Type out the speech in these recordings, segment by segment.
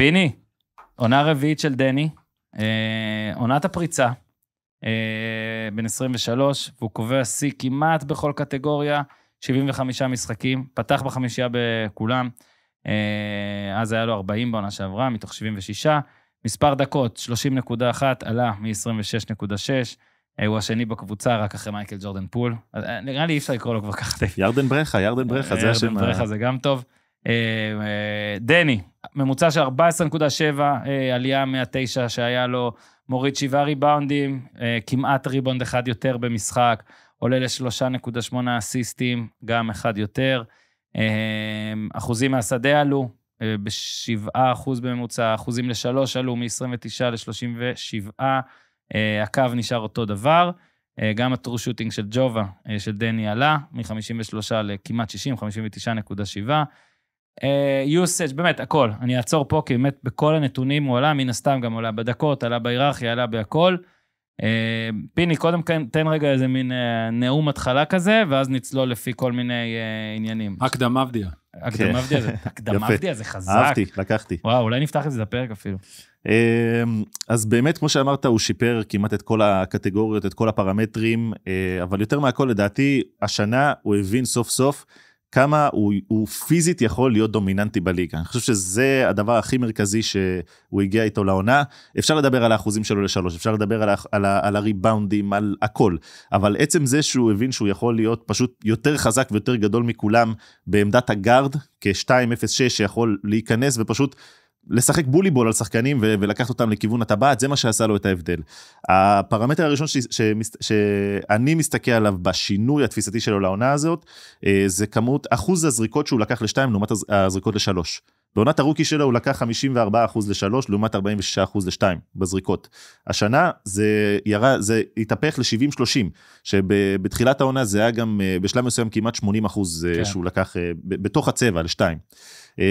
פיני, עונה רביעית של דני, אה, עונת הפריצה, אה, בן 23, והוא קובע שיא כמעט בכל קטגוריה, 75 משחקים, פתח בחמישייה בכולם, אה, אז היה לו 40 בעונה שעברה, מתוך 76. מספר דקות, 30.1, עלה מ-26.6. אה, הוא השני בקבוצה, רק אחרי מייקל ג'ורדן פול. אה, אה, נראה לי אי אפשר לקרוא לו כבר ככה. ירדן ברכה, ירדן ברכה, זה השם. ירדן ברכה זה גם טוב. אה, אה, דני, ממוצע של 14.7, אה, עלייה מהתשע שהיה לו, מוריד שבעה ריבאונדים, כמעט ריבאונד אחד יותר במשחק, עולה לשלושה נקודה שמונה אסיסטים, גם אחד יותר. אחוזים מהשדה עלו, ב-7% בממוצע, אחוזים לשלוש עלו מ-29 ל-37, הקו נשאר אותו דבר. גם הטרו שוטינג של ג'ובה, של דני עלה, מ-53 לכמעט 60, 59.7. אה, usage, באמת, הכל. אני אעצור פה, כי באמת בכל הנתונים הוא עלה, מן הסתם גם עלה בדקות, עלה בהיררכיה, עלה בהכל. אה, פיני, קודם כן, תן רגע איזה מין אה, נאום התחלה כזה, ואז נצלול לפי כל מיני עניינים. הקדם אבדיה. הקדם כן. אבדיה זה חזק. אהבתי, לקחתי. וואו, אולי נפתח את זה לפרק אפילו. אז באמת, כמו שאמרת, הוא שיפר כמעט את כל הקטגוריות, את כל הפרמטרים, אבל יותר מהכל, לדעתי, השנה הוא הבין סוף סוף כמה הוא, הוא פיזית יכול להיות דומיננטי בליגה. אני חושב שזה הדבר הכי מרכזי שהוא הגיע איתו לעונה. אפשר לדבר על האחוזים שלו לשלוש, אפשר לדבר על, על, על, על הריבאונדים, על הכל, אבל עצם זה שהוא הבין שהוא יכול להיות פשוט יותר חזק ויותר גדול מכולם בעמדת הגארד, כ-2.06 שיכול להיכנס ופשוט לשחק בוליבול על שחקנים ו- ולקחת אותם לכיוון הטבעת, זה מה שעשה לו את ההבדל. הפרמטר הראשון ש- ש- ש- שאני מסתכל עליו בשינוי התפיסתי שלו לעונה הזאת, אה, זה כמות, אחוז הזריקות שהוא לקח לשתיים לעומת הזריקות לשלוש. בעונת הרוקי שלו הוא לקח 54% ל-3 לעומת 46% ל-2 בזריקות. השנה זה ירה, זה התהפך ל-70-30, שבתחילת העונה זה היה גם אה, בשלב מסוים כמעט 80% אה, כן. שהוא לקח אה, בתוך הצבע ל-2.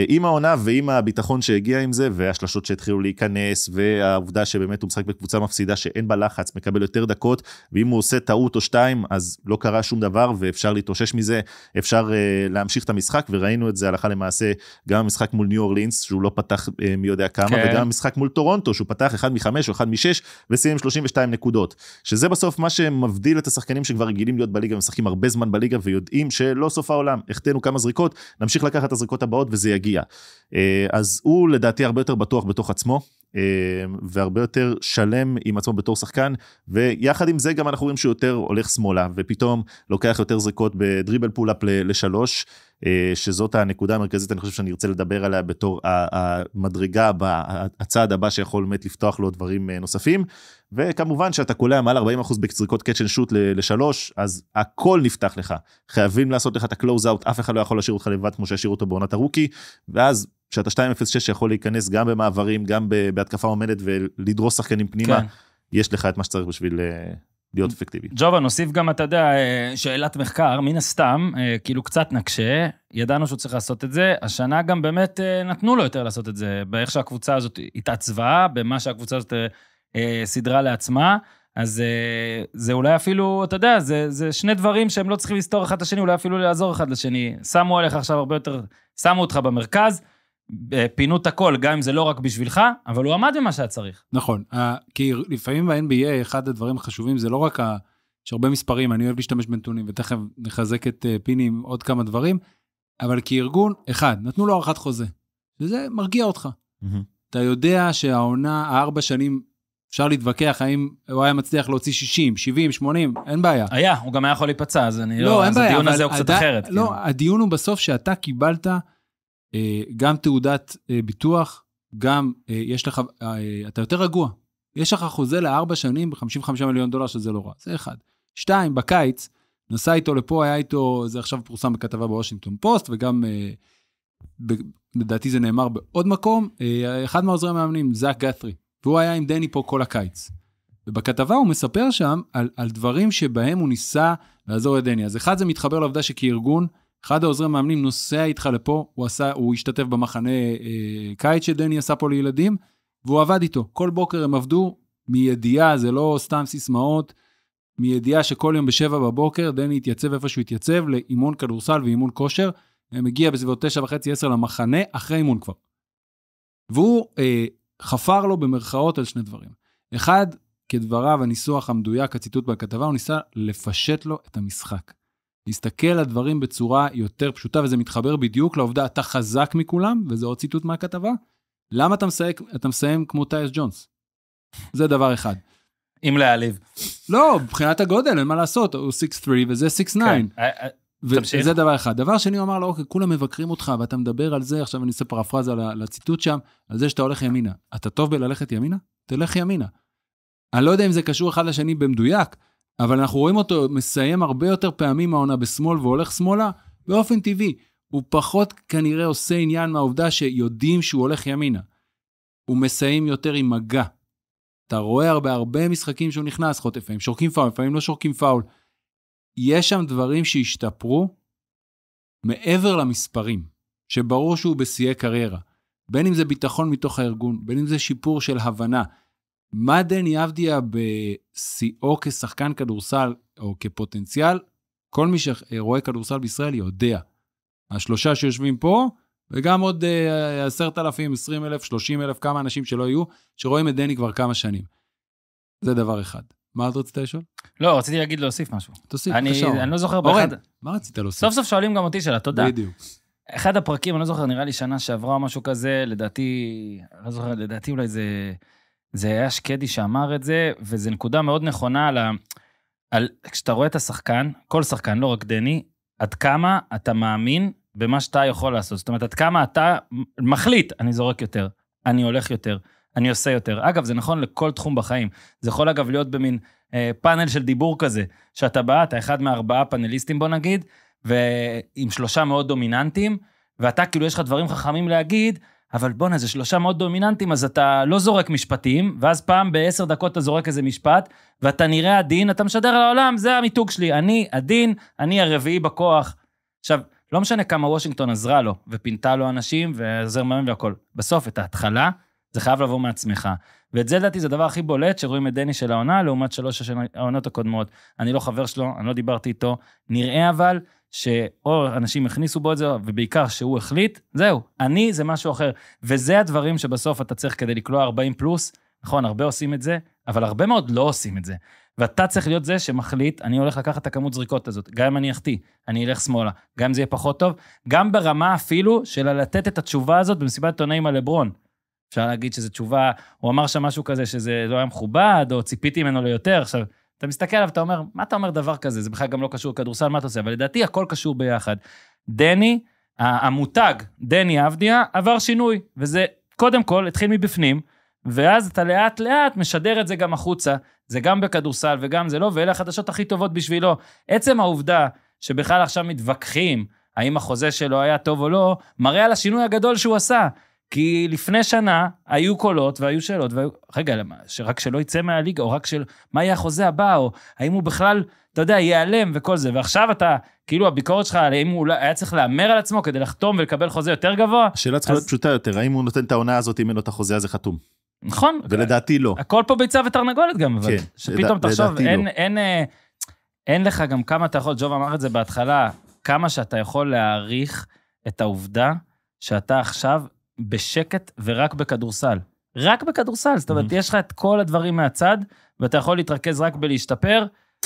עם העונה ועם הביטחון שהגיע עם זה, והשלשות שהתחילו להיכנס, והעובדה שבאמת הוא משחק בקבוצה מפסידה שאין בה לחץ, מקבל יותר דקות, ואם הוא עושה טעות או שתיים, אז לא קרה שום דבר ואפשר להתאושש מזה, אפשר להמשיך את המשחק, וראינו את זה הלכה למעשה גם במשחק מול ניו אורלינס שהוא לא פתח אה, מי יודע כמה כן. וגם המשחק מול טורונטו שהוא פתח אחד מחמש או אחד משש וסיים 32 נקודות שזה בסוף מה שמבדיל את השחקנים שכבר רגילים להיות בליגה ומשחקים הרבה זמן בליגה ויודעים שלא סוף העולם החטאנו כמה זריקות נמשיך לקחת את הזריקות הבאות וזה יגיע אה, אז הוא לדעתי הרבה יותר בטוח בתוך עצמו אה, והרבה יותר שלם עם עצמו בתור שחקן ויחד עם זה גם אנחנו רואים שהוא יותר הולך שמאלה ופתאום לוקח יותר זריקות בדריבל פולאפ לשלוש. אה, שזאת הנקודה המרכזית, אני חושב שאני ארצה לדבר עליה בתור המדרגה הבאה, הצעד הבא שיכול באמת לפתוח לו דברים אה, נוספים. וכמובן שאתה קולע מעל 40% בצריקות קאצ' אנד שוט לשלוש, אז הכל נפתח לך. חייבים לעשות לך את הקלוז אאוט, אף אחד לא יכול להשאיר אותך לבד כמו שהשאירו אותו בעונת הרוקי, ואז כשאתה 2.06 יכול להיכנס גם במעברים, גם בהתקפה עומדת ולדרוס שחקנים פנימה, כן. יש לך את מה שצריך בשביל אה, להיות אפקטיבי. ג'ובה, נוסיף גם, אתה יודע, אה, שאלת מחקר, מן הסתם, אה, כאילו קצת נקשה, ידענו שהוא צריך לעשות את זה, השנה גם באמת אה, נתנו לו יותר לעשות את זה, באיך שהקבוצה הזאת התעצבה, במה שהקבוצה הזאת סידרה לעצמה, אז זה אולי אפילו, אתה יודע, זה, זה שני דברים שהם לא צריכים לסתור אחד את השני, אולי אפילו לעזור אחד לשני. שמו עליך עכשיו הרבה יותר, שמו אותך במרכז, פינו את הכל, גם אם זה לא רק בשבילך, אבל הוא עמד במה שהיה צריך. נכון, כי לפעמים ב-NBA אחד הדברים החשובים זה לא רק ה... יש הרבה מספרים, אני אוהב להשתמש בנתונים, ותכף נחזק את אה, פיני עם עוד כמה דברים, אבל כארגון, אחד, נתנו לו הארכת חוזה, וזה מרגיע אותך. Mm-hmm. אתה יודע שהעונה, הארבע שנים, אפשר להתווכח האם הוא היה מצליח להוציא 60, 70, 80, אין בעיה. היה, הוא גם היה יכול להיפצע, אז אני לא... לא, אין בעיה. הדיון הזה הוא קצת אחרת. לא, כן. הדיון הוא בסוף שאתה קיבלת... אה, גם תעודת אה, ביטוח, גם אה, יש לך, אתה יותר רגוע. יש לך חוזה לארבע שנים ב-55 מיליון דולר, שזה לא רע, זה אחד. שתיים, בקיץ, נסע איתו לפה, היה איתו, זה עכשיו פורסם בכתבה בוושינגטון פוסט, וגם, לדעתי זה נאמר בעוד מקום, אחד מהעוזרי המאמנים, זאק גת'רי, והוא היה עם דני פה כל הקיץ. ובכתבה הוא מספר שם על, על דברים שבהם הוא ניסה לעזור לדני. אז אחד, זה מתחבר לעובדה שכארגון, אחד העוזרי המאמנים נוסע איתך לפה, הוא, עשה, הוא השתתף במחנה אה, קיץ שדני עשה פה לילדים, והוא עבד איתו. כל בוקר הם עבדו מידיעה, זה לא סתם סיסמאות, מידיעה שכל יום בשבע בבוקר דני התייצב איפה שהוא התייצב לאימון כדורסל ואימון כושר. הם הגיע בסביבות תשע וחצי, עשר למחנה, אחרי אימון כבר. והוא אה, חפר לו במרכאות על שני דברים. אחד, כדבריו, הניסוח המדויק, הציטוט בכתבה, הוא ניסה לפשט לו את המשחק. להסתכל על הדברים בצורה יותר פשוטה, וזה מתחבר בדיוק לעובדה, אתה חזק מכולם, וזה עוד ציטוט מהכתבה, למה אתה מסיים, אתה מסיים כמו טייס ג'ונס? זה דבר אחד. אם להעליב. לא, מבחינת הגודל, אין מה לעשות, הוא 6-3 וזה 6-9. כן, אה, אה, וזה דבר אחד. דבר שני, הוא אמר לו, אוקיי, כולם מבקרים אותך ואתה מדבר על זה, עכשיו אני אעשה פרפרזה לציטוט שם, על זה שאתה הולך ימינה. אתה טוב בללכת ימינה? תלך ימינה. אני לא יודע אם זה קשור אחד לשני במדויק, אבל אנחנו רואים אותו מסיים הרבה יותר פעמים העונה בשמאל והולך שמאלה, באופן טבעי. הוא פחות כנראה עושה עניין מהעובדה שיודעים שהוא הולך ימינה. הוא מסיים יותר עם מגע. אתה רואה הרבה הרבה משחקים שהוא נכנס, חוטף לפעמים שורקים פאול, לפעמים לא שורקים פאול. יש שם דברים שהשתפרו מעבר למספרים, שברור שהוא בשיאי קריירה. בין אם זה ביטחון מתוך הארגון, בין אם זה שיפור של הבנה, מה דני אבדיה בשיאו כשחקן כדורסל או כפוטנציאל, כל מי שרואה כדורסל בישראל יודע. השלושה שיושבים פה, וגם עוד אה, עשרת אלפים, עשרים אלף, שלושים אלף, כמה אנשים שלא יהיו, שרואים את דני כבר כמה שנים. זה דבר אחד. מה את רצית לשאול? לא, רציתי להגיד להוסיף משהו. תוסיף, בבקשה. אני לא זוכר באחד... אורן, מה רצית להוסיף? סוף סוף שואלים גם אותי שאלה, תודה. בדיוק. אחד הפרקים, אני לא זוכר, נראה לי שנה שעברה או משהו כזה, לדעתי, לא זוכר, לדעתי אולי זה זה היה שקדי שאמר את זה, וזו נקודה מאוד נכונה על ה... על... כשאתה רואה את השחקן, כל שחקן, לא רק דני, עד כמה אתה מאמין במה שאתה יכול לעשות. זאת אומרת, עד כמה אתה מחליט, אני זורק יותר, אני הולך יותר, אני עושה יותר. אגב, זה נכון לכל תחום בחיים. זה יכול, אגב, להיות במין אה, פאנל של דיבור כזה, שאתה בא, אתה אחד מארבעה פאנליסטים, בוא נגיד, ועם שלושה מאוד דומיננטים, ואתה, כאילו, יש לך דברים חכמים להגיד, אבל בואנה, זה שלושה מאוד דומיננטיים, אז אתה לא זורק משפטים, ואז פעם בעשר דקות אתה זורק איזה משפט, ואתה נראה עדין, אתה משדר לעולם, זה המיתוג שלי, אני עדין, אני הרביעי בכוח. עכשיו, לא משנה כמה וושינגטון עזרה לו, ופינתה לו אנשים, ועזר מהם והכול. בסוף, את ההתחלה, זה חייב לבוא מעצמך. ואת זה, לדעתי, זה הדבר הכי בולט שרואים את דני של העונה, לעומת שלוש העונות הקודמות. אני לא חבר שלו, אני לא דיברתי איתו. נראה אבל שאו אנשים הכניסו בו את זה, ובעיקר שהוא החליט, זהו, אני זה משהו אחר. וזה הדברים שבסוף אתה צריך כדי לקלוע 40 פלוס. נכון, הרבה עושים את זה, אבל הרבה מאוד לא עושים את זה. ואתה צריך להיות זה שמחליט, אני הולך לקחת את הכמות זריקות הזאת, גם אם אני אחטיא, אני אלך שמאלה, גם אם זה יהיה פחות טוב, גם ברמה אפילו של לתת את התשובה הזאת במסיבת עיתונאים על לברון. אפשר להגיד שזו תשובה, הוא אמר שם משהו כזה שזה לא היה מכובד, או ציפיתי ממנו ליותר. עכשיו, אתה מסתכל עליו, אתה אומר, מה אתה אומר דבר כזה? זה בכלל גם לא קשור לכדורסל, מה אתה עושה? אבל לדעתי הכל קשור ביחד. דני, המותג, דני אבדיה, עבר שינוי, וזה קודם כל התחיל מבפנים, ואז אתה לאט-לאט משדר את זה גם החוצה. זה גם בכדורסל וגם זה לא, ואלה החדשות הכי טובות בשבילו. עצם העובדה שבכלל עכשיו מתווכחים האם החוזה שלו היה טוב או לא, מראה על השינוי הגדול שהוא עשה. כי לפני שנה היו קולות והיו שאלות, והיו, רגע, למה, שרק שלא יצא מהליגה, או רק של מה יהיה החוזה הבא, או האם הוא בכלל, אתה יודע, ייעלם וכל זה. ועכשיו אתה, כאילו הביקורת שלך, האם הוא היה צריך להמר על עצמו כדי לחתום ולקבל חוזה יותר גבוה? השאלה צריכה אז... להיות פשוטה יותר, האם הוא נותן את העונה הזאת, אם אין לו את החוזה הזה חתום? נכון. ולדעתי לא. הכל פה ביצה ותרנגולת גם, אבל. כן, שפתאום לד... תחשוב, אין, לא. אין, אין, אה, אין לך גם כמה אתה יכול, ג'וב אמר את זה בהתחלה, כמה שאתה יכול להעריך את העובדה שאתה עכשיו בשקט ורק בכדורסל. רק בכדורסל, זאת אומרת, יש לך את כל הדברים מהצד, ואתה יכול להתרכז רק בלהשתפר.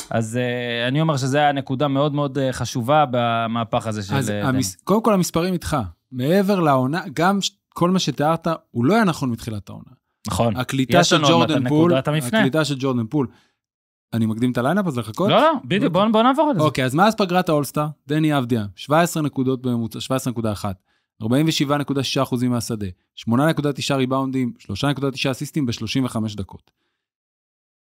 אז uh, אני אומר שזו הייתה נקודה מאוד מאוד uh, חשובה במהפך הזה של... אז אה, המס... קודם כל המספרים איתך. מעבר לעונה, גם ש... כל מה שתיארת, הוא לא היה נכון מתחילת העונה. נכון. הקליטה של ג'ורדן פול, הקליטה של ג'ורדן פול. אני מקדים את הליינאפ אז לחכות? לא, לא, בדיוק, אוקיי. בוא, בוא נעבור על זה. אוקיי, אז מאז פגרת האולסטאר, דני אבדיה, 17 נקודות בממוצע, 17.1. 47.6% מהשדה, 8.9 ריבאונדים, 3.9 אסיסטים ב-35 דקות.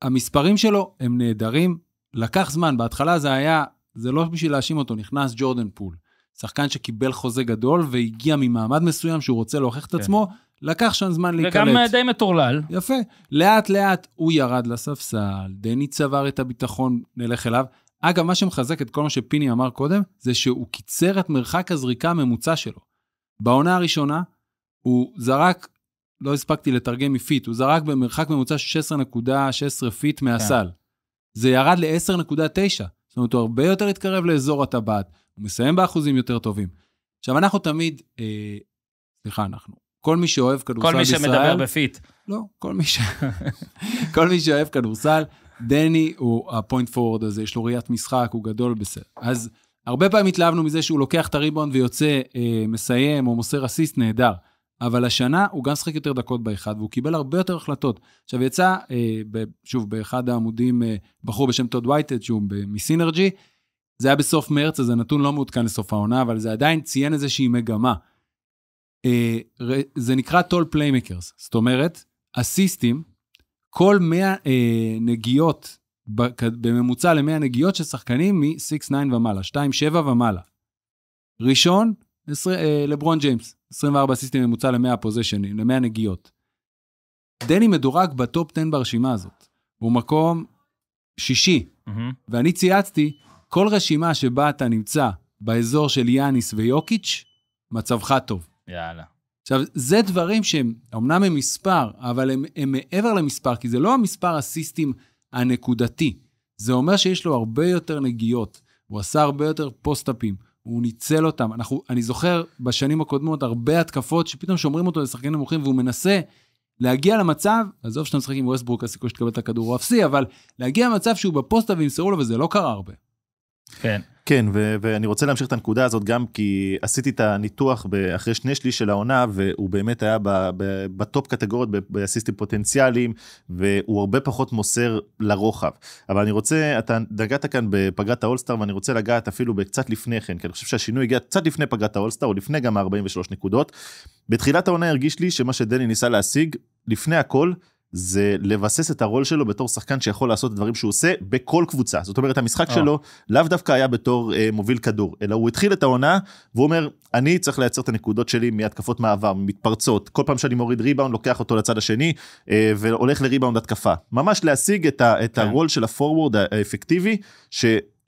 המספרים שלו הם נהדרים, לקח זמן, בהתחלה זה היה, זה לא בשביל להאשים אותו, נכנס ג'ורדן פול, שחקן שקיבל חוזה גדול והגיע ממעמד מסוים שהוא רוצה להוכיח את כן. עצמו, לקח שם זמן להיקלט. וגם אה, די מטורלל. יפה. לאט לאט הוא ירד לספסל, דני צבר את הביטחון, נלך אליו. אגב, מה שמחזק את כל מה שפיני אמר קודם, זה שהוא קיצר את מרחק הזריקה הממוצע שלו. בעונה הראשונה, הוא זרק, לא הספקתי לתרגם מפיט, הוא זרק במרחק ממוצע 16.16 פיט מהסל. כן. זה ירד ל-10.9. זאת אומרת, הוא הרבה יותר התקרב לאזור הטבעת, הוא מסיים באחוזים יותר טובים. עכשיו, אנחנו תמיד, אה, סליחה, אנחנו, כל מי שאוהב כדורסל בישראל... כל מי שמדבר בפיט. לא, כל מי, ש... כל מי שאוהב כדורסל, דני הוא הפוינט פורוורד הזה, יש לו ראיית משחק, הוא גדול בסדר. אז הרבה פעמים התלהבנו מזה שהוא לוקח את הריבון ויוצא, אה, מסיים או מוסר אסיסט נהדר. אבל השנה הוא גם שחק יותר דקות באחד, והוא קיבל הרבה יותר החלטות. עכשיו, יצא, אה, ב, שוב, באחד העמודים, אה, בחור בשם טוד וייטד, שהוא מסינרג'י, זה היה בסוף מרץ, אז הנתון לא מעודכן לסוף העונה, אבל זה עדיין ציין איזושהי מגמה. אה, זה נקרא טול פליימקרס, זאת אומרת, אסיסטים, כל 100 אה, נגיעות בממוצע ל-100 נגיעות של שחקנים מ-6-9 ומעלה, 2-7 ומעלה. ראשון, אה, לברון ג'יימס, 24 סיסטים ממוצע ל-100 פוזיישנים, ל-100 נגיעות. דני מדורג בטופ 10 ברשימה הזאת, הוא מקום שישי, mm-hmm. ואני צייצתי, כל רשימה שבה אתה נמצא באזור של יאניס ויוקיץ', מצבך טוב. יאללה. עכשיו, זה דברים שהם, אמנם הם מספר, אבל הם, הם מעבר למספר, כי זה לא המספר הסיסטים הנקודתי. זה אומר שיש לו הרבה יותר נגיעות, הוא עשה הרבה יותר פוסט-אפים, הוא ניצל אותם. אנחנו, אני זוכר בשנים הקודמות הרבה התקפות שפתאום שומרים אותו לשחקנים נמוכים והוא מנסה להגיע למצב, עזוב שאתה משחק עם ווסטבורק, הסיכוי שתקבל את הכדור הוא אפסי, אבל להגיע למצב שהוא בפוסט אפים וימסרו לו, וזה לא קרה הרבה. כן. כן, ו- ואני רוצה להמשיך את הנקודה הזאת גם כי עשיתי את הניתוח אחרי שני שליש של העונה, והוא באמת היה ב- ב- בטופ קטגוריות באסיסטים פוטנציאליים, והוא הרבה פחות מוסר לרוחב. אבל אני רוצה, אתה דגעת כאן בפגרת האולסטאר, ואני רוצה לגעת אפילו קצת לפני כן, כי אני חושב שהשינוי הגיע קצת לפני פגרת האולסטאר, או לפני גם ה-43 נקודות. בתחילת העונה הרגיש לי שמה שדני ניסה להשיג, לפני הכל, זה לבסס את הרול שלו בתור שחקן שיכול לעשות את הדברים שהוא עושה בכל קבוצה. זאת אומרת, המשחק oh. שלו לאו דווקא היה בתור אה, מוביל כדור, אלא הוא התחיל את העונה, והוא אומר, אני צריך לייצר את הנקודות שלי מהתקפות מעבר, מתפרצות. כל פעם שאני מוריד ריבאונד, לוקח אותו לצד השני, אה, והולך לריבאונד התקפה. ממש להשיג את, ה, את okay. כן. הרול של הפורוורד האפקטיבי, ש...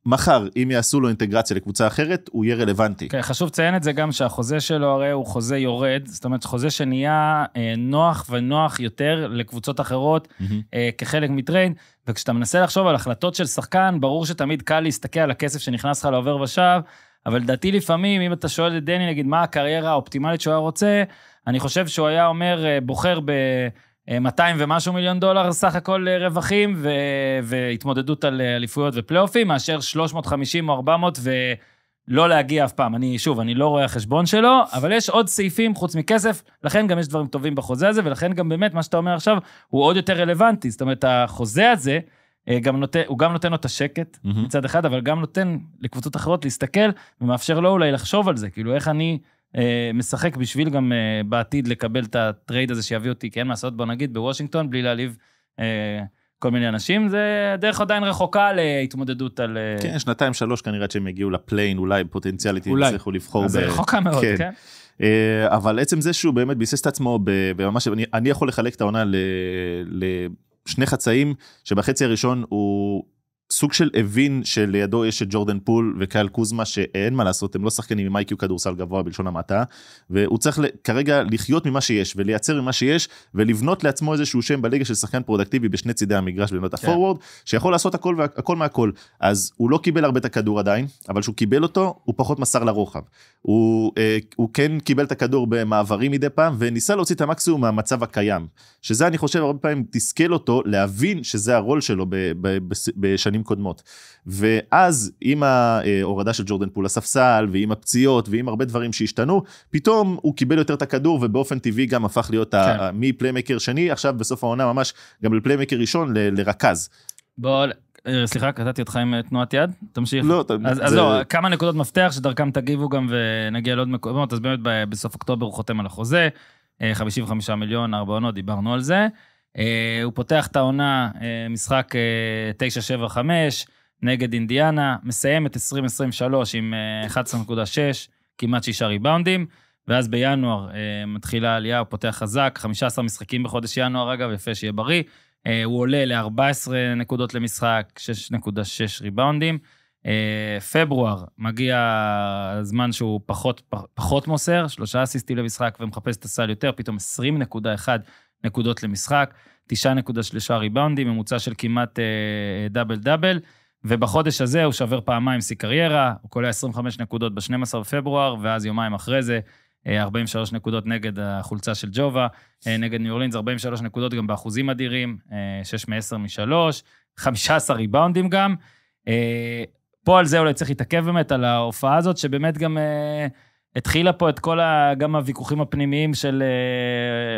מחר, אם יעשו לו אינטגרציה לקבוצה אחרת, הוא יהיה רלוונטי. כן, חשוב לציין את זה גם שהחוזה שלו הרי הוא חוזה יורד, זאת אומרת, חוזה שנהיה אה, נוח ונוח יותר לקבוצות אחרות mm-hmm. אה, כחלק מטריין, וכשאתה מנסה לחשוב על החלטות של שחקן, ברור שתמיד קל להסתכל על הכסף שנכנס לך לעובר ושב, אבל לדעתי לפעמים, אם אתה שואל את דני, נגיד, מה הקריירה האופטימלית שהוא היה רוצה, אני חושב שהוא היה אומר, אה, בוחר ב... 200 אה, ומשהו מיליון דולר סך הכל אה, רווחים, ו... והתמודדות על אה, אליפויות ופלייאופים, מאשר 350 או 400 ולא להגיע אף פעם. אני, שוב, אני לא רואה החשבון שלו, אבל יש עוד סעיפים חוץ מכסף, לכן גם יש דברים טובים בחוזה הזה, ולכן גם באמת מה שאתה אומר עכשיו הוא עוד יותר רלוונטי. זאת אומרת, החוזה הזה... גם נות... הוא גם נותן לו את השקט mm-hmm. מצד אחד, אבל גם נותן לקבוצות אחרות להסתכל, ומאפשר לו אולי לחשוב על זה, כאילו איך אני אה, משחק בשביל גם אה, בעתיד לקבל את הטרייד הזה שיביא אותי, כי אין מה לעשות בוא נגיד בוושינגטון, בלי להעליב אה, כל מיני אנשים, זה דרך עדיין רחוקה להתמודדות על... כן, שנתיים, שלוש כנראה עד שהם יגיעו לפליין, אולי פוטנציאלית יצליחו לבחור. אז זה רחוקה מאוד, כן. כן. אבל עצם זה שהוא באמת ביסס את עצמו ברמה אני יכול לחלק את העונה ל... לשני חצאים, שבחצי הראשון הוא סוג של הבין שלידו יש את ג'ורדן פול וקייל קוזמה שאין מה לעשות הם לא שחקנים עם איי-קיו כדורסל גבוה בלשון המעטה והוא צריך כרגע לחיות ממה שיש ולייצר ממה שיש ולבנות לעצמו איזשהו שם בליגה של שחקן פרודקטיבי בשני צידי המגרש בבנות כן. הפורוורד שיכול לעשות הכל והכל מהכל אז הוא לא קיבל הרבה את הכדור עדיין אבל כשהוא קיבל אותו הוא פחות מסר לרוחב הוא, אה, הוא כן קיבל את הכדור במעברים מדי פעם וניסה להוציא את המקסימום מהמצב הקיים שזה אני חושב הרבה פעמים תסכל אותו להבין שזה הרול שלו ב, ב, ב, בשנים שנים קודמות. ואז עם ההורדה של ג'ורדן פול לספסל, ועם הפציעות, ועם הרבה דברים שהשתנו, פתאום הוא קיבל יותר את הכדור, ובאופן טבעי גם הפך להיות כן. מפליימקר שני, עכשיו בסוף העונה ממש גם לפליימקר ראשון, ל- לרכז. בוא, אה, סליחה, קטעתי אותך עם אה, תנועת יד? תמשיך. לא, אז, זה... אז לא, כמה נקודות מפתח שדרכם תגיבו גם ונגיע לעוד מקומות, אז באמת בסוף אוקטובר הוא חותם על החוזה, 55 אה, מיליון, ארבע עונות, דיברנו על זה. אה, הוא פותח את העונה, אה, משחק 975 אה, נגד אינדיאנה, מסיים את 2023 עם 11.6, כמעט שישה ריבאונדים, ואז בינואר מתחילה העלייה, הוא פותח חזק, 15 משחקים בחודש ינואר, אגב, יפה שיהיה בריא. הוא עולה ל-14 נקודות למשחק, 6.6 ריבאונדים. פברואר מגיע הזמן שהוא פחות, פחות מוסר, שלושה אסיסטים למשחק ומחפש את הסל יותר, פתאום 20.1 נקודות למשחק, שלושה ריבאונדים, ממוצע של כמעט אה, דאבל דאבל, ובחודש הזה הוא שבר פעמיים שיא קריירה, הוא קולע 25 נקודות ב-12 בפברואר, ואז יומיים אחרי זה, 43 אה, נקודות נגד החולצה של ג'ובה, אה, נגד ניו אורלינס 43 נקודות גם באחוזים אדירים, 6 מ-10 מ-3, 15 ריבאונדים גם. פה על זה אולי צריך להתעכב באמת, על ההופעה הזאת, שבאמת גם... אה, התחילה פה את כל ה... גם הוויכוחים הפנימיים של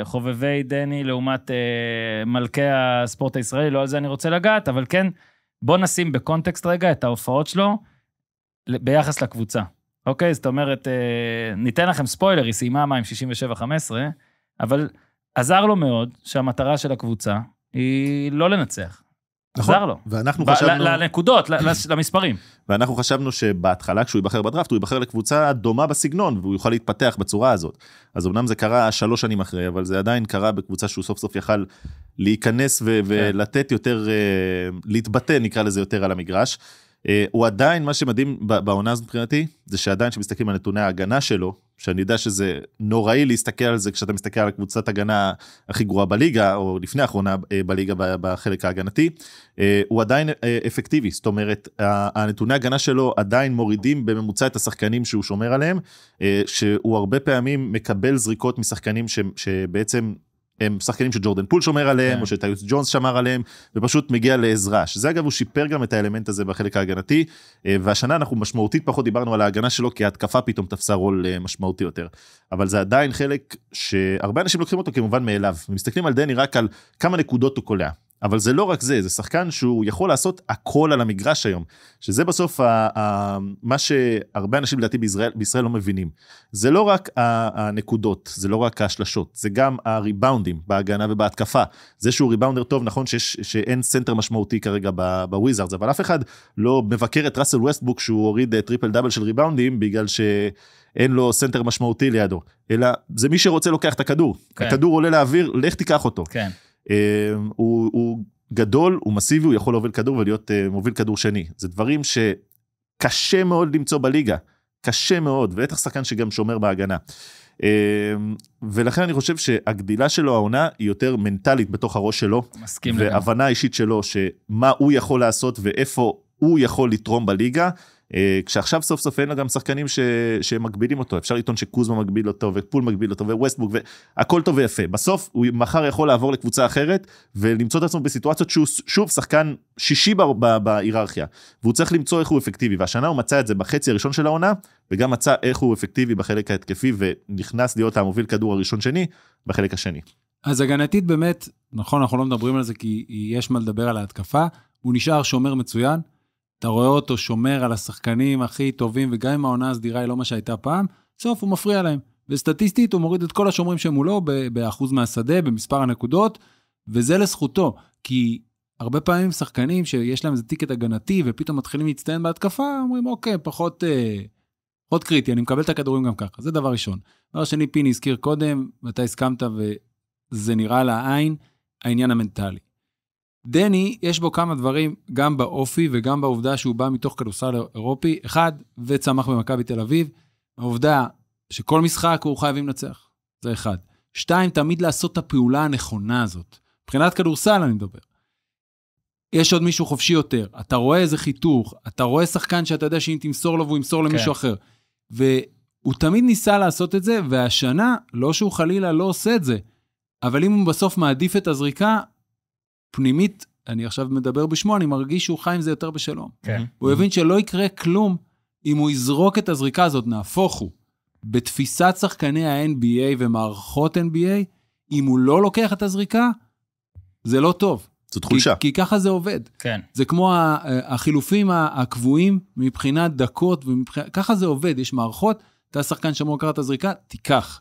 uh, חובבי דני לעומת uh, מלכי הספורט הישראלי, לא על זה אני רוצה לגעת, אבל כן, בוא נשים בקונטקסט רגע את ההופעות שלו ביחס לקבוצה. אוקיי, זאת אומרת, uh, ניתן לכם ספוילר, היא סיימה מה עם 67-15, אבל עזר לו מאוד שהמטרה של הקבוצה היא לא לנצח, נכון, עזר לו. ואנחנו חשבנו... לנקודות, למספרים. ואנחנו חשבנו שבהתחלה, כשהוא ייבחר בדראפט, הוא ייבחר לקבוצה דומה בסגנון, והוא יוכל להתפתח בצורה הזאת. אז אמנם זה קרה שלוש שנים אחרי, אבל זה עדיין קרה בקבוצה שהוא סוף סוף יכל להיכנס ו- כן. ולתת יותר, אה, להתבטא, נקרא לזה, יותר על המגרש. אה, הוא עדיין, מה שמדהים בעונה הזאת מבחינתי, זה שעדיין כשמסתכלים על נתוני ההגנה שלו, שאני יודע שזה נוראי להסתכל על זה כשאתה מסתכל על קבוצת הגנה הכי גרועה בליגה, או לפני האחרונה אה, בליגה בחלק ההגנתי, אה, הוא עדיין אה, אפקטיבי, זאת אומרת, הנתוני הגנה שלו עדיין מורידים בממוצע את השחקנים שהוא שומר עליהם, שהוא הרבה פעמים מקבל זריקות משחקנים ש, שבעצם הם שחקנים שג'ורדן פול שומר עליהם, כן. או שטיוס ג'ונס שמר עליהם, ופשוט מגיע לעזרה. שזה אגב, הוא שיפר גם את האלמנט הזה בחלק ההגנתי, אה, והשנה אנחנו משמעותית פחות דיברנו על ההגנה שלו, כי ההתקפה פתאום תפסה רול אה, משמעותי יותר. אבל זה עדיין חלק שהרבה אנשים לוקחים אותו כמובן מאליו. מסתכלים על דני רק על כמה נקודות הוא קולע. אבל זה לא רק זה, זה שחקן שהוא יכול לעשות הכל על המגרש היום, שזה בסוף ה, ה, מה שהרבה אנשים לדעתי בישראל, בישראל לא מבינים. זה לא רק הנקודות, זה לא רק השלשות, זה גם הריבאונדים בהגנה ובהתקפה. זה שהוא ריבאונדר טוב, נכון שיש, שאין סנטר משמעותי כרגע בוויזארדס, אבל אף אחד לא מבקר את ראסל ווסטבוק שהוא הוריד אה, טריפל דאבל של ריבאונדים בגלל ש... אין לו סנטר משמעותי לידו, אלא זה מי שרוצה לוקח את הכדור. כן. הכדור עולה לאוויר, לך תיקח אותו. כן. אמ, הוא, הוא גדול, הוא מסיבי, הוא יכול להוביל כדור ולהיות אה, מוביל כדור שני. זה דברים שקשה מאוד למצוא בליגה. קשה מאוד, ובטח שחקן שגם שומר בהגנה. אמ, ולכן אני חושב שהגדילה שלו העונה היא יותר מנטלית בתוך הראש שלו. מסכים לגמרי. והבנה אישית שלו שמה הוא יכול לעשות ואיפה הוא יכול לתרום בליגה, אה, כשעכשיו סוף סוף אין לה גם שחקנים ש... שמגבילים אותו אפשר לטעון שקוזמה מגביל אותו ופול מגביל אותו וווסטבוק והכל טוב ויפה בסוף הוא מחר יכול לעבור לקבוצה אחרת ולמצוא את עצמו בסיטואציות שהוא שוב שחקן שישי בהיררכיה והוא צריך למצוא איך הוא אפקטיבי והשנה הוא מצא את זה בחצי הראשון של העונה וגם מצא איך הוא אפקטיבי בחלק ההתקפי ונכנס להיות המוביל כדור הראשון שני בחלק השני. אז הגנתית באמת נכון אנחנו לא מדברים על זה כי יש מה לדבר על ההתקפה הוא נשאר שומר מצוין. אתה רואה אותו שומר על השחקנים הכי טובים, וגם אם העונה הסדירה היא לא מה שהייתה פעם, בסוף הוא מפריע להם. וסטטיסטית הוא מוריד את כל השומרים שמולו באחוז מהשדה, במספר הנקודות, וזה לזכותו. כי הרבה פעמים שחקנים שיש להם איזה טיקט הגנתי, ופתאום מתחילים להצטיין בהתקפה, אומרים, אוקיי, פחות, אה, פחות קריטי, אני מקבל את הכדורים גם ככה. זה דבר ראשון. דבר שני, פיני הזכיר קודם, ואתה הסכמת, וזה נראה לעין, העניין המנטלי. דני, יש בו כמה דברים, גם באופי וגם בעובדה שהוא בא מתוך כדורסל אירופי. אחד, וצמח במכבי תל אביב. העובדה שכל משחק הוא חייבים לנצח. זה אחד. שתיים, תמיד לעשות את הפעולה הנכונה הזאת. מבחינת כדורסל אני מדבר. יש עוד מישהו חופשי יותר, אתה רואה איזה חיתוך, אתה רואה שחקן שאתה יודע שאם תמסור לו והוא ימסור כן. למישהו אחר. והוא תמיד ניסה לעשות את זה, והשנה, לא שהוא חלילה לא עושה את זה, אבל אם הוא בסוף מעדיף את הזריקה, פנימית, אני עכשיו מדבר בשמו, אני מרגיש שהוא חי עם זה יותר בשלום. כן. הוא mm-hmm. הבין שלא יקרה כלום אם הוא יזרוק את הזריקה הזאת, נהפוך הוא. בתפיסת שחקני ה-NBA ומערכות NBA, אם הוא לא לוקח את הזריקה, זה לא טוב. זאת חולשה. כי, כי ככה זה עובד. כן. זה כמו החילופים הקבועים מבחינת דקות, ומבח... ככה זה עובד, יש מערכות, אתה שחקן שאמור לקחת את הזריקה, תיקח.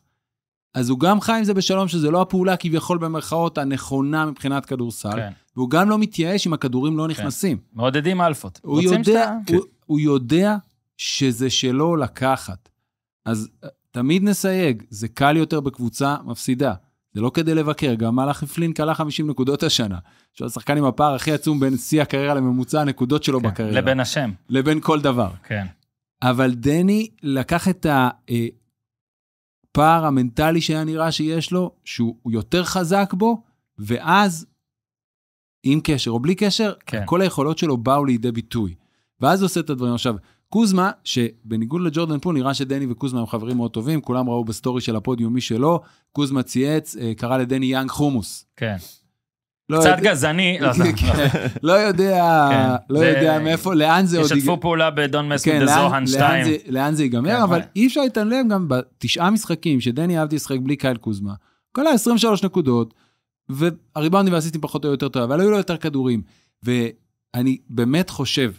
אז הוא גם חי עם זה בשלום, שזה לא הפעולה כביכול במרכאות הנכונה מבחינת כדורסל, כן. והוא גם לא מתייאש אם הכדורים לא כן. נכנסים. כן. מעודדים אלפות. הוא יודע, שאתה... הוא, כן. הוא יודע שזה שלו לקחת. אז אה, תמיד נסייג, זה קל יותר בקבוצה מפסידה. זה לא כדי לבקר, גם מלאכי פלין כלה 50 נקודות השנה. שהוא השחקן עם הפער הכי עצום בין שיא הקריירה לממוצע הנקודות שלו כן, בקריירה. לבין השם. לבין כל דבר. כן. אבל דני לקח את ה... אה, הפער המנטלי שהיה נראה שיש לו, שהוא יותר חזק בו, ואז, עם קשר או בלי קשר, כן. כל היכולות שלו באו לידי ביטוי. ואז הוא עושה את הדברים. עכשיו, קוזמה, שבניגוד לג'ורדן פול, נראה שדני וקוזמה הם חברים מאוד טובים, כולם ראו בסטורי של הפודיום מי שלא, קוזמה צייץ, אה, קרא לדני יאנג חומוס. כן. לא קצת גזעני, לא, כן. לא. לא יודע, כן. לא יודע מאיפה, לאן זה עוד... ישתפו פעולה בדון מסקוד כן, זוהן 2. לאן זה ייגמר, אבל אי אפשר להתעלם גם בתשעה משחקים שדני אהבתי לשחק בלי קייל קוזמה. כל ה-23 נקודות, והריבאונדים והסיסטים פחות או יותר טוב, אבל היו לו יותר כדורים. ואני באמת חושב,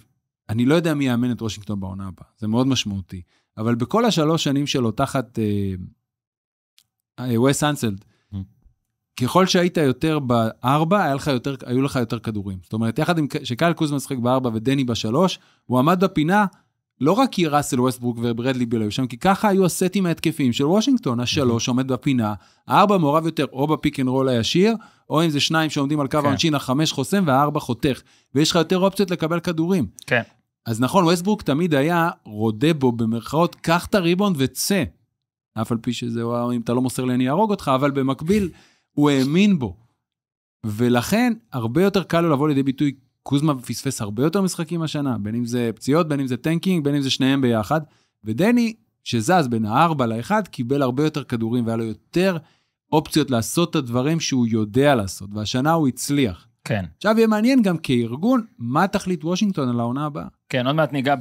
אני לא יודע מי יאמן את וושינגטון בעונה הבאה, זה מאוד משמעותי. אבל בכל השלוש שנים שלו תחת אה, אה, ווס אנסלד, ככל שהיית יותר בארבע, היה לך יותר, היו לך יותר כדורים. זאת אומרת, יחד עם שקייל קוזמן שחק בארבע ודני בשלוש, הוא עמד בפינה, לא רק כי ראסל ווסטברוק וברדלי ביל היו שם, כי ככה היו הסטים ההתקפיים של וושינגטון, השלוש עומד בפינה, הארבע מעורב יותר או בפיק אנד רול הישיר, או אם זה שניים שעומדים על קו כן. העונשין, okay. החמש חוסם והארבע חותך, ויש לך יותר אופציות לקבל כדורים. כן. Okay. אז נכון, ווסטברוק תמיד היה רודה בו במרכאות, קח את הריבון וצא. אף על פי שזה, אם אתה לא מוסר לי אני אהרוג אותך, אבל במקביל... הוא האמין בו. ולכן, הרבה יותר קל לו לבוא לידי ביטוי. קוזמה פספס הרבה יותר משחקים השנה, בין אם זה פציעות, בין אם זה טנקינג, בין אם זה שניהם ביחד. ודני, שזז בין הארבע לאחד, קיבל הרבה יותר כדורים והיה לו יותר אופציות לעשות את הדברים שהוא יודע לעשות, והשנה הוא הצליח. כן. עכשיו יהיה מעניין גם כארגון, מה תחליט וושינגטון על העונה הבאה. כן, עוד מעט ניגע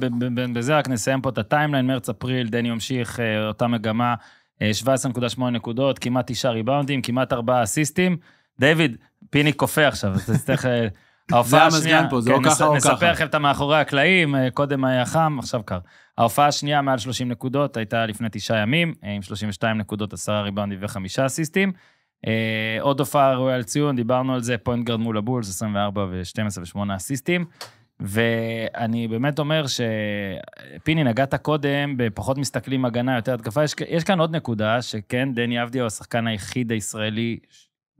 בזה, רק נסיים פה את הטיימליין, מרץ-אפריל, דני ימשיך אה, אותה מגמה 17.8 אה, נקודות, כמעט תשעה ריבאונדים, כמעט ארבעה אסיסטים. דיוויד, פיני קופא עכשיו, אז תצטרך... אה, ההופעה השנייה... פה, זה כן, או ככה או ככה. לכם את המאחורי הקלעים, אה, קודם היה חם, עכשיו קר. ההופעה השנייה מעל 30 נקודות הייתה לפני תשעה ימים, עם 32 נקודות, עשרה ריבאונדים וחמישה אסיסטים. עוד הופעה ראויה לציון, דיברנו על זה, פוינט גארד מול הבולס, 24 ו-12 ו-8 אסיסטים. ואני באמת אומר שפיני, נגעת קודם בפחות מסתכלים הגנה, יותר התקפה. יש, יש כאן עוד נקודה, שכן, דני אבדיה הוא השחקן היחיד הישראלי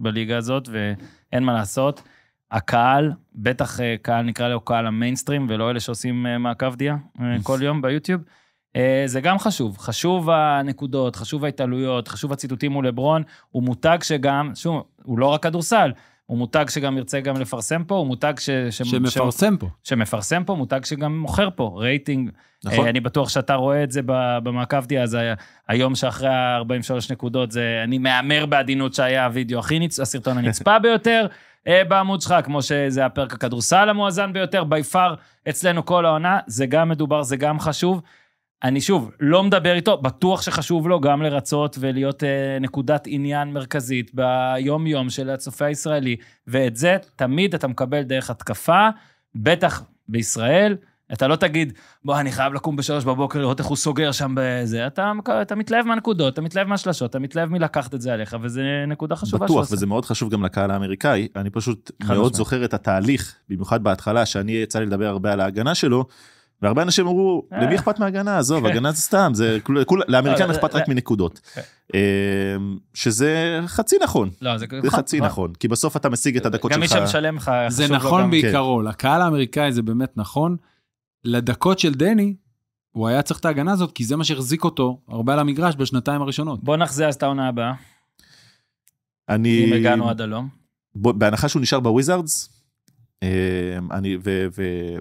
בליגה הזאת, ואין מה לעשות. הקהל, בטח אה, קהל, נקרא לו קהל המיינסטרים, ולא אלה שעושים אה, מעקב דיה אה, כל יום ביוטיוב, זה גם חשוב. חשוב הנקודות, חשוב ההתעלויות, חשוב הציטוטים מול לברון, הוא מותג שגם, שוב, הוא לא רק כדורסל, הוא מותג שגם ירצה גם לפרסם פה, הוא מותג ש... ש שמפרסם ש... פה. שמפרסם פה, מותג שגם מוכר פה, רייטינג. נכון. אה, אני בטוח שאתה רואה את זה במעקב די, אז היום שאחרי ה-43 נקודות, זה, אני מהמר בעדינות שהיה הוידאו הכי נצ... הסרטון הנצפה ביותר אה, בעמוד שלך, כמו שזה הפרק הכדורסל המואזן ביותר, בי פאר אצלנו כל העונה, זה גם מדובר, זה גם חשוב. אני שוב, לא מדבר איתו, בטוח שחשוב לו גם לרצות ולהיות אה, נקודת עניין מרכזית ביום-יום של הצופה הישראלי, ואת זה תמיד אתה מקבל דרך התקפה, בטח בישראל. אתה לא תגיד, בוא, אני חייב לקום בשלוש בבוקר לראות איך הוא סוגר שם בזה. אתה, אתה מתלהב מהנקודות, אתה מתלהב מהשלשות, אתה מתלהב מלקחת את זה עליך, וזו נקודה חשובה שאתה עושה. בטוח, וזה מאוד חשוב גם לקהל האמריקאי. אני פשוט מאוד זוכר את התהליך, במיוחד בהתחלה, שאני יצא לי לדבר הרבה על ההגנה שלו, והרבה אנשים אמרו, אה. למי אכפת מהגנה? עזוב, הגנה זה סתם, זה כולה, לא, לאמריקאים לא, אכפת לא, רק מנקודות. אה, אה. אמ, שזה חצי נכון. לא, זה נכון, חצי נכון. נכון, כי בסוף אתה משיג את הדקות שלך. גם מי שמשלם לך, זה נכון בעיקרו, לקהל כן. האמריקאי זה באמת נכון. לדקות של דני, הוא היה צריך את ההגנה הזאת, כי זה מה שהחזיק אותו הרבה על המגרש בשנתיים הראשונות. בוא נחזה אז את העונה הבאה. אני... אם הגענו עד הלום. בהנחה שהוא נשאר בוויזארדס, אמ, אני,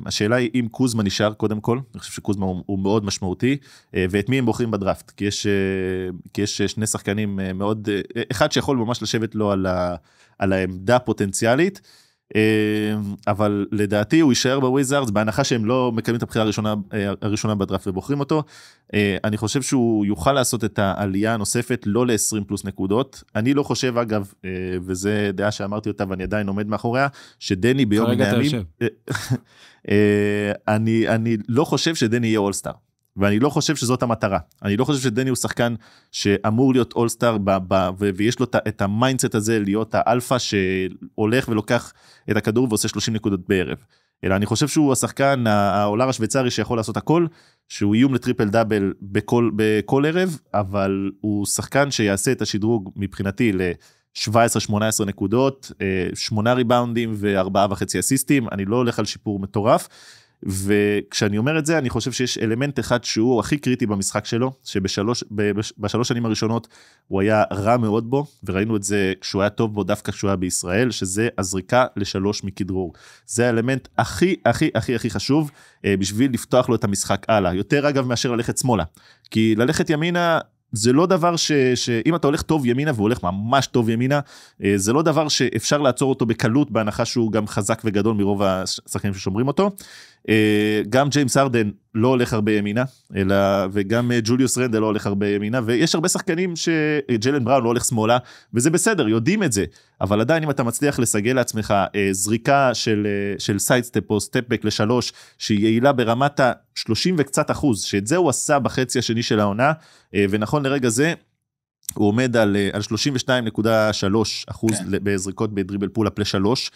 והשאלה היא אם קוזמה נשאר קודם כל, אני חושב שקוזמה הוא, הוא מאוד משמעותי, אה, ואת מי הם בוחרים בדראפט, כי יש, אה, כי יש אה, שני שחקנים מאוד, אחד שיכול ממש לשבת לו על, ה, על העמדה הפוטנציאלית, אמ, אבל לדעתי הוא יישאר בוויזארדס בהנחה שהם לא מקיימים את הבחירה הראשונה, אה, הראשונה בדראפט ובוחרים אותו. אה, אני חושב שהוא יוכל לעשות את העלייה הנוספת לא ל-20 פלוס נקודות. אני לא חושב אגב, אה, וזה דעה שאמרתי אותה ואני עדיין עומד מאחוריה, שדני ביום מן הימים... אני, אני לא חושב שדני יהיה אולסטאר. ואני לא חושב שזאת המטרה. אני לא חושב שדני הוא שחקן שאמור להיות אולסטאר ויש לו את המיינדסט הזה להיות האלפא שהולך ולוקח את הכדור ועושה 30 נקודות בערב. אלא אני חושב שהוא השחקן העולר השוויצרי שיכול לעשות הכל, שהוא איום לטריפל דאבל בכל, בכל ערב, אבל הוא שחקן שיעשה את השדרוג מבחינתי ל-17-18 נקודות, 8 אה, ריבאונדים ו-4.5 אסיסטים, אני לא הולך על שיפור מטורף. וכשאני אומר את זה, אני חושב שיש אלמנט אחד שהוא הכי קריטי במשחק שלו, שבשלוש בשלוש שנים הראשונות הוא היה רע מאוד בו, וראינו את זה כשהוא היה טוב בו דווקא כשהוא היה בישראל, שזה הזריקה לשלוש מכדרור. זה האלמנט הכי הכי הכי הכי חשוב אה, בשביל לפתוח לו את המשחק הלאה. יותר אגב מאשר ללכת שמאלה. כי ללכת ימינה... זה לא דבר ש, שאם אתה הולך טוב ימינה והוא הולך ממש טוב ימינה, אה, זה לא דבר שאפשר לעצור אותו בקלות בהנחה שהוא גם חזק וגדול מרוב השחקנים ששומרים אותו. אה, גם ג'יימס ארדן לא הולך הרבה ימינה, אלא, וגם אה, ג'וליוס רנדל לא הולך הרבה ימינה, ויש הרבה שחקנים שג'לן אה, בראון לא הולך שמאלה, וזה בסדר, יודעים את זה, אבל עדיין אם אתה מצליח לסגל לעצמך זריקה של, של סיידסטפ או סטפבק לשלוש, שהיא יעילה ברמת ה-30 וקצת אחוז, שאת זה הוא עשה בחצי השני של העונה, ונכון לרגע זה, הוא עומד על, על 32.3 אחוז כן. בזריקות בדריבל פולאפ לשלוש.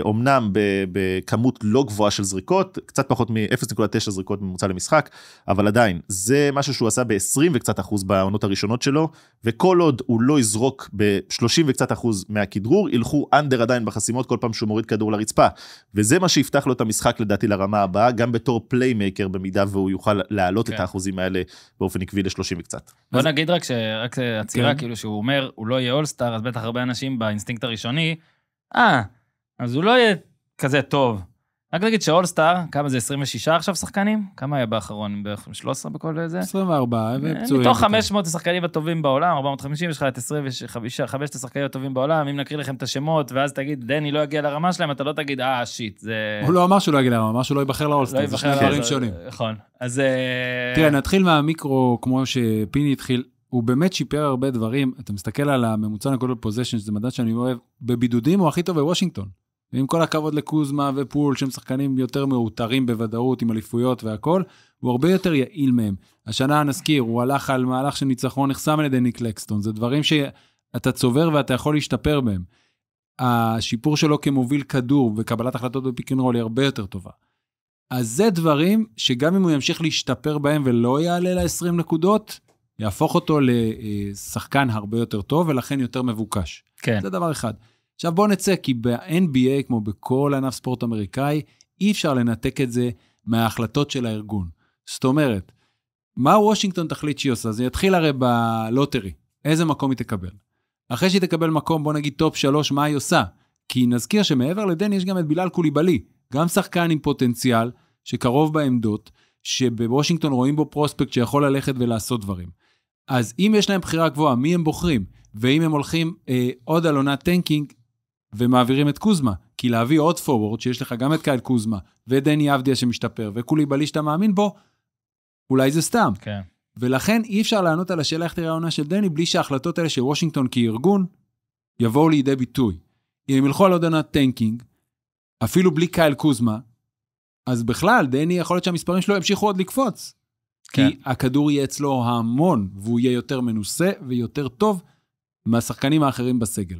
אומנם אה, בכמות לא גבוהה של זריקות, קצת פחות מ-0.9 זריקות ממוצע למשחק, אבל עדיין, זה משהו שהוא עשה ב-20 וקצת אחוז בעונות הראשונות שלו, וכל עוד הוא לא יזרוק ב-30 וקצת אחוז מהכדרור, ילכו אנדר עדיין בחסימות כל פעם שהוא מוריד כדור לרצפה. וזה מה שיפתח לו את המשחק לדעתי לרמה הבאה, גם בתור פליימייקר במידה והוא יוכל להעלות כן. את האחוזים האלה באופן עקבי ל-30 וקצת. בוא אז... נגיד רק שעצירה, כן. כאילו שהוא אומר, הוא לא יהיה אולסטאר, אז בטח הרבה אנשים באינסטינקט הראשוני, אה, אז הוא לא יהיה כזה טוב. רק נגיד שאולסטאר, כמה זה 26 עכשיו שחקנים? כמה היה באחרון? בערך 13 בכל זה? 24, ופצועים. אה, מתוך 500 השחקנים הטובים בעולם, 450, יש לך את 25, חמשת השחקנים הטובים בעולם, אם נקריא לכם את השמות, ואז תגיד, דני לא יגיע לרמה שלהם, אתה לא תגיד, אה, שיט, זה... הוא לא אמר שהוא לא יגיע לרמה, אמר שהוא לא ייבחר לאולסטאר, לא זה שני דברים שונים. נכון, אז... אה, תראה, נתחיל מהמיקרו, כמו שפיני התחיל. הוא באמת שיפר הרבה דברים. אתה מסתכל על הממוצע נקודות פוזיישן, שזה מדד שאני אוהב, בבידודים הוא הכי טוב בוושינגטון. ועם כל הכבוד לקוזמה ופול, שהם שחקנים יותר מאותרים בוודאות, עם אליפויות והכול, הוא הרבה יותר יעיל מהם. השנה נזכיר, הוא הלך על מהלך של ניצחון נחסם על ידי ניק לקסטון, זה דברים שאתה צובר ואתה יכול להשתפר בהם. השיפור שלו כמוביל כדור וקבלת החלטות בפיקנרול היא הרבה יותר טובה. אז זה דברים שגם אם הוא ימשיך להשתפר בהם ולא יעלה ל-20 נקודות, יהפוך אותו לשחקן הרבה יותר טוב ולכן יותר מבוקש. כן. זה דבר אחד. עכשיו בואו נצא, כי ב-NBA, כמו בכל ענף ספורט אמריקאי, אי אפשר לנתק את זה מההחלטות של הארגון. זאת אומרת, מה וושינגטון תחליט שהיא עושה? זה יתחיל הרי בלוטרי, איזה מקום היא תקבל. אחרי שהיא תקבל מקום, בוא נגיד טופ 3, מה היא עושה? כי נזכיר שמעבר לדן יש גם את בילאל קוליבלי, גם שחקן עם פוטנציאל, שקרוב בעמדות, שבוושינגטון רואים בו פרוספקט שיכול ללכת ולעשות דברים. אז אם יש להם בחירה גבוהה, מי הם בוחרים? ואם הם הולכים אה, עוד על עונת טנקינג, ומעבירים את קוזמה. כי להביא עוד פורוורד, שיש לך גם את קייל קוזמה, ודני אבדיה שמשתפר, וקוליבלי שאתה מאמין בו, אולי זה סתם. כן. ולכן אי אפשר לענות על השאלה איך תראה העונה של דני, בלי שההחלטות האלה של וושינגטון כארגון יבואו לידי ביטוי. אם הם ילכו על עוד עונת טנקינג, אפילו בלי קייל קוזמה, אז בכלל, דני, יכול להיות שהמספרים שלו ימשיכו עוד לקפוץ. כן. כי הכדור יהיה אצלו המון, והוא יהיה יותר מנוסה ויותר טוב מהשחקנים האחרים בסגל.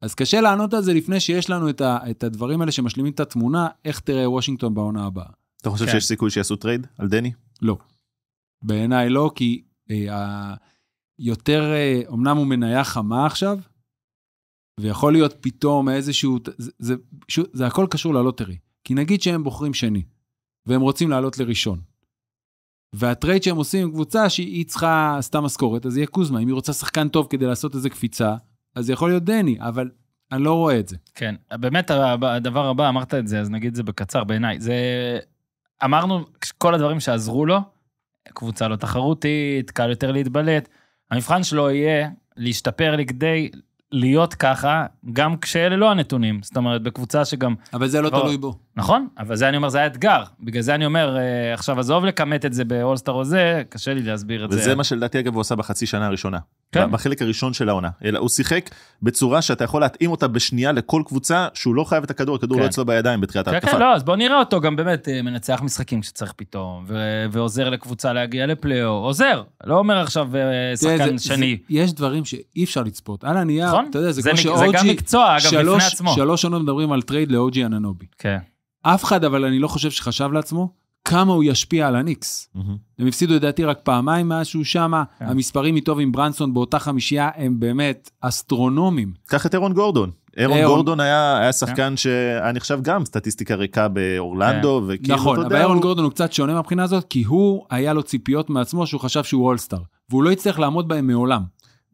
אז קשה לענות על זה לפני שיש לנו את, ה, את הדברים האלה שמשלימים את התמונה, איך תראה וושינגטון בעונה הבאה. אתה חושב כן. שיש סיכוי שיעשו טרייד על דני? לא. בעיניי לא, כי אה, יותר, אה, אמנם הוא מניה חמה עכשיו, ויכול להיות פתאום איזשהו, זה, זה, ש, זה הכל קשור ללוטרי. כי נגיד שהם בוחרים שני, והם רוצים לעלות לראשון. והטרייד שהם עושים עם קבוצה שהיא צריכה סתם משכורת, אז יהיה קוזמה. אם היא רוצה שחקן טוב כדי לעשות איזה קפיצה, אז זה יכול להיות דני, אבל אני לא רואה את זה. כן, באמת הדבר הבא, אמרת את זה, אז נגיד זה בקצר בעיניי. זה... אמרנו כל הדברים שעזרו לו, קבוצה לא תחרותית, קל יותר להתבלט. המבחן שלו יהיה להשתפר לכדי להיות ככה גם כשאלה לא הנתונים. זאת אומרת, בקבוצה שגם... אבל זה לא כבר... תלוי בו. נכון, אבל זה אני אומר, זה האתגר. בגלל זה אני אומר, אה, עכשיו עזוב לכמת את זה באולסטאר או זה, קשה לי להסביר את וזה זה. וזה מה שלדעתי, אגב, הוא עשה בחצי שנה הראשונה. כן. בחלק הראשון של העונה. אלא הוא שיחק בצורה שאתה יכול להתאים אותה בשנייה לכל קבוצה שהוא לא חייב את הכדור, הכדור לא כן. לא אצלו בידיים בתחילת כן, ההתקפה. כן, כן, לא, אז בואו נראה אותו גם באמת אה, מנצח משחקים כשצריך פתאום, ו- ועוזר לקבוצה להגיע לפלייאו, עוזר, לא אומר עכשיו אה, שחקן שני. זה, יש דברים שאי אפשר לצפות. על הנייר, נכון? אתה יודע, זה, זה כמו שאוג'י... זה גם מקצוע, אגב, שלוש, בפני עצמו. שלוש שנות מדברים על טרייד לאוג'י אננובי. כן. אף אחד, אבל אני לא חושב שחשב לעצמו, כמה הוא ישפיע על הניקס. Mm-hmm. הם הפסידו לדעתי רק פעמיים מאז שהוא שם, כן. המספרים איתו עם ברנסון באותה חמישייה הם באמת אסטרונומיים. קח את אירון גורדון. אירון אירון גורדון היה, היה כן. שחקן כן. שהיה נחשב גם סטטיסטיקה ריקה באורלנדו. כן. וכאילו, נכון, אבל אירון הוא... גורדון הוא קצת שונה מבחינה הזאת, כי הוא, היה לו ציפיות מעצמו שהוא חשב שהוא אולסטאר, והוא לא הצליח לעמוד בהם מעולם.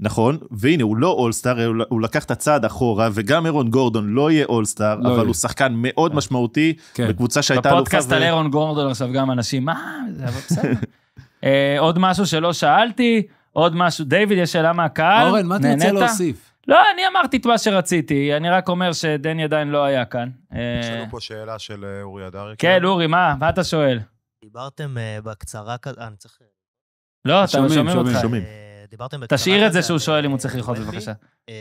נכון, והנה הוא לא אולסטאר, הוא לקח את הצעד אחורה, וגם אירון גורדון לא יהיה אולסטאר, לא אבל יהיה. הוא שחקן מאוד כן. משמעותי, כן. בקבוצה שהייתה אלופה. בפודקאסט ו... על אירון גורדון עכשיו גם אנשים, מה, זה בסדר. אה, עוד משהו שלא שאלתי, עוד משהו, דיוויד, יש שאלה מהקהל? אורן, מה אתה רוצה להוסיף? לא, אני אמרתי את מה שרציתי, אני רק אומר שדני עדיין לא היה כאן. אה, יש לנו פה שאלה של אה, אורי אדרי. כן, אורי, מה, מה אתה שואל? דיברתם אה, בקצרה כזאת, אני צריך... לא, אתה שומעים שומעים, שומעים. דיברתם בקצרה. תשאיר את זה שהוא שואל אם הוא צריך ללחוץ, בבקשה. אמ,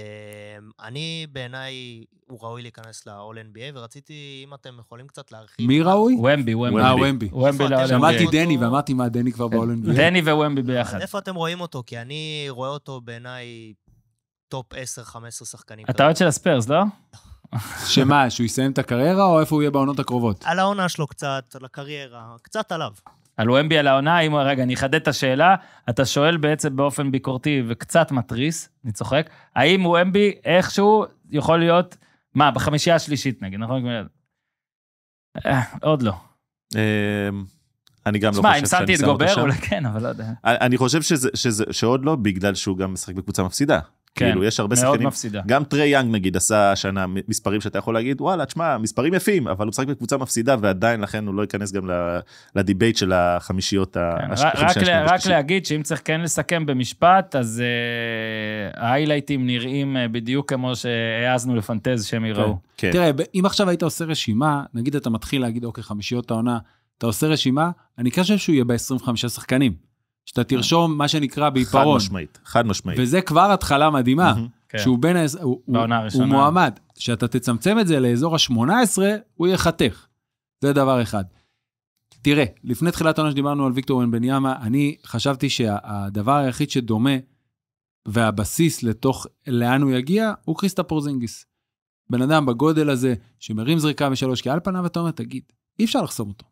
אני, בעיניי, הוא ראוי להיכנס ל-all NBA, ורציתי, אם אתם יכולים קצת להרחיב... מי ראוי? ומבי, ומבי. אה, ומבי. ומבי ל-all NBA. שמעתי דני, ואמרתי מה, דני כבר כן. ב-all NBA. דני וומבי ביחד. איפה אתם רואים אותו? כי אני רואה אותו, בעיניי, טופ 10-15 שחקנים. אתה אוהד של הספיירס, לא? שמה, שהוא יסיים את הקריירה, או איפה הוא יהיה בעונות הקרובות? על העונה שלו קצת, על הקריירה, קצת עליו. על ומבי על העונה, אם, רגע, אני אחדד את השאלה, אתה שואל בעצם באופן ביקורתי וקצת מתריס, אני צוחק, האם ומבי איכשהו יכול להיות, מה, בחמישייה השלישית נגיד, נכון? אה, עוד לא. אמ, אני גם לא חושב שאני שם אותו שם. תשמע, אם שמתי את גובר, אולי כן, אבל לא יודע. אני חושב שעוד לא, בגלל שהוא גם משחק בקבוצה מפסידה. כן, כאילו, יש הרבה מאוד שחקנים, מפסידה. גם טרי יאנג נגיד עשה השנה מספרים שאתה יכול להגיד, וואלה, תשמע, מספרים יפים, אבל הוא משחק בקבוצה מפסידה, ועדיין לכן הוא לא ייכנס גם לדיבייט של החמישיות. כן, הש... רק, רק, לה, רק להגיד שאם צריך כן לסכם במשפט, אז uh, ההיילייטים נראים uh, בדיוק כמו שהעזנו לפנטז שהם כן, יראו. כן. תראה, אם עכשיו היית עושה רשימה, נגיד אתה מתחיל להגיד, אוקיי, חמישיות העונה, אתה עושה רשימה, אני חושב שהוא יהיה ב-25 שחקנים. שאתה אה. תרשום מה שנקרא בעיפרון. חד משמעית, חד משמעית. וזה כבר התחלה מדהימה, כן. שהוא בין, הוא, הוא מועמד. שאתה תצמצם את זה לאזור ה-18, הוא ייחתך. זה דבר אחד. תראה, לפני תחילת העונה שדיברנו על ויקטור בן בניאמה, אני חשבתי שהדבר היחיד שדומה והבסיס לתוך לאן הוא יגיע, הוא קריסטה פורזינגיס. בן אדם בגודל הזה, שמרים זריקה משלוש, כי על פניו אתה אומר, תגיד, אי אפשר לחסום אותו.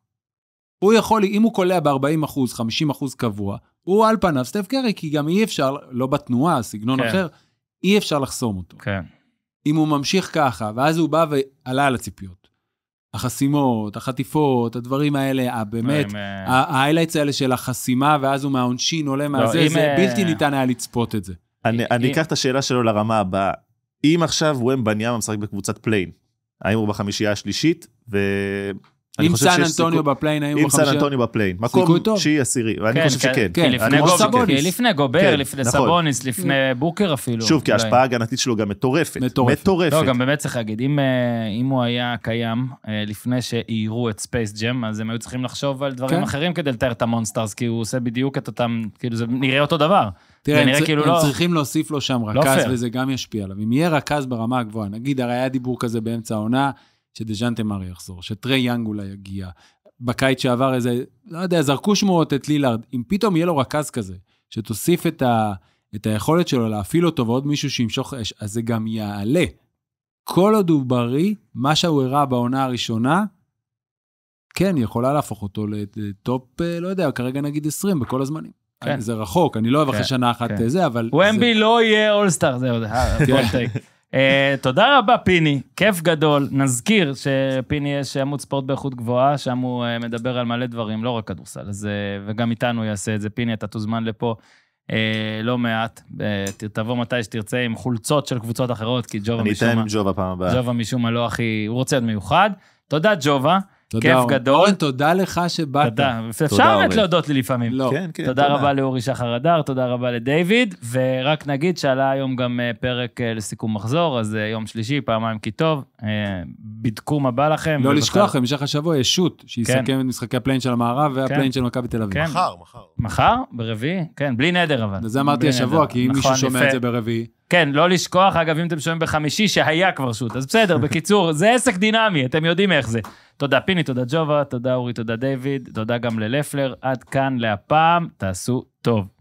הוא יכול, אם הוא קולע ב-40 אחוז, 50 אחוז קבוע, הוא על פניו סטף קרי, כי גם אי אפשר, לא בתנועה, סגנון כן. אחר, אי אפשר לחסום אותו. כן. אם הוא ממשיך ככה, ואז הוא בא ועלה על הציפיות. החסימות, החטיפות, הדברים האלה, הבאמת, אה, ההיילייטס אה, האלה של החסימה, ואז הוא מהעונשין עולה לא, מהזה, זה אה, בלתי ניתן היה לצפות את זה. אני אני אקח את השאלה שלו לרמה הבאה. אם עכשיו וואם בניאמה משחק בקבוצת פליין, האם הוא בחמישייה השלישית, ו... אם סן אנטוניו בפליין היו בחמישה. עם סן אנטוניו בפליין. מקום תשיעי עשירי, ואני כן, חושב כן, שכן. כן, לא כן, לפני גובר, לפני נכון. סבוניס, לפני בוקר אפילו. שוב, כי ההשפעה ההגנתית שלו גם מטורפת. מטורפת. לא, גם באמת צריך להגיד, אם אה, הוא היה קיים אה, לפני שאיירו את ספייס ג'ם, אז הם היו צריכים לחשוב על דברים אחרים כדי לתאר את המונסטרס, כי הוא עושה בדיוק את אותם, כאילו זה נראה אותו דבר. תראה, הם, כאילו הם לא... צריכים להוסיף לו שם לא רכז, לא וזה גם ישפיע עליו. אם יהיה רכז ברמה הגבוהה, נגיד, הרי היה דיבור כזה באמצע העונה, שדז'נטה מארי יחזור, שטרי יאנג אולי יגיע. בקיץ שעבר איזה, לא יודע, זרקו שמועות את לילארד. אם פתאום יהיה לו רכז כזה, שתוסיף את, ה, את היכולת שלו להפעיל אותו ועוד מישהו שימשוך אש, אז זה גם יעלה. כל עוד הוא בריא, מה שהוא הראה בעונה הראשונה, כן, יכולה להפוך אותו לטופ, אה, לא יודע, כרגע נגיד 20 בכל הזמנים. כן. זה רחוק, אני לא אוהב כן, אחרי שנה אחת כן. זה, אבל... ומבי זה... לא יהיה אולסטאר, זהו, זה, הכל טייק. אה, תודה רבה, פיני, כיף גדול. נזכיר שפיני יש עמוד ספורט באיכות גבוהה, שם הוא אה, מדבר על מלא דברים, לא רק כדורסל, אה, וגם איתנו יעשה את זה. פיני, אתה תוזמן לפה. לא מעט, תבוא מתי שתרצה עם חולצות של קבוצות אחרות, כי ג'ובה משום מה... אני אתן עם ג'ובה פעם הבאה. ג'ובה משום מה לא הכי... הוא רוצה להיות מיוחד. תודה, ג'ובה. כיף גדול. אורן, תודה לך שבאת. תודה. אפשר באמת להודות לי לפעמים. לא. כן, כן, תודה, תודה רבה לאורי שחר הדר, תודה רבה לדיוויד, ורק נגיד שעלה היום גם אה, פרק אה, לסיכום מחזור, אז אה, יום שלישי, פעמיים כי טוב, בדקו מה בא לכם. לא לשכוח, במשך השבוע יש שוט, שיסכם כן. את משחקי הפליין של המערב כן. והפליין כן. של מכבי תל אביב. כן. כן. מחר, מחר. מחר? ברביעי? כן, בלי נדר אבל. לזה אמרתי השבוע, נדר. כי אם נכון, מישהו שומע את זה ברביעי... כן, לא לשכוח, אגב, אם אתם שומעים בחמישי, שהיה כבר שוט, אז בסדר, בקיצור, זה עסק דינמי, אתם יודעים איך זה. תודה פיני, תודה ג'ובה, תודה אורי, תודה דיוויד, תודה גם ללפלר. עד כאן להפעם, תעשו טוב.